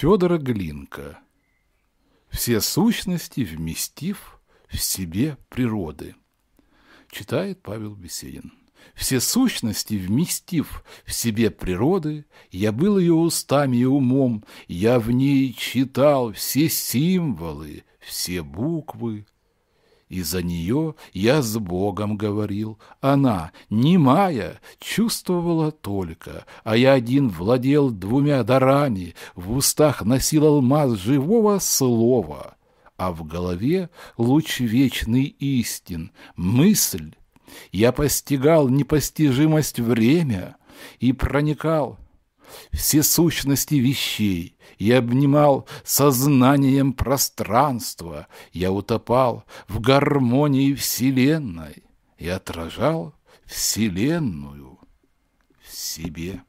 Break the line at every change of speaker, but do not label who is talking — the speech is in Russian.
Федора Глинка «Все сущности вместив в себе природы», читает Павел Беседин. Все сущности вместив в себе природы, Я был ее устами и умом, Я в ней читал все символы, все буквы, и за нее я с Богом говорил. Она, немая, чувствовала только, а я один владел двумя дарами, в устах носил алмаз живого слова, а в голове луч вечный истин, мысль. Я постигал непостижимость время и проникал все сущности вещей. Я обнимал сознанием пространство. Я утопал в гармонии Вселенной и отражал Вселенную в себе.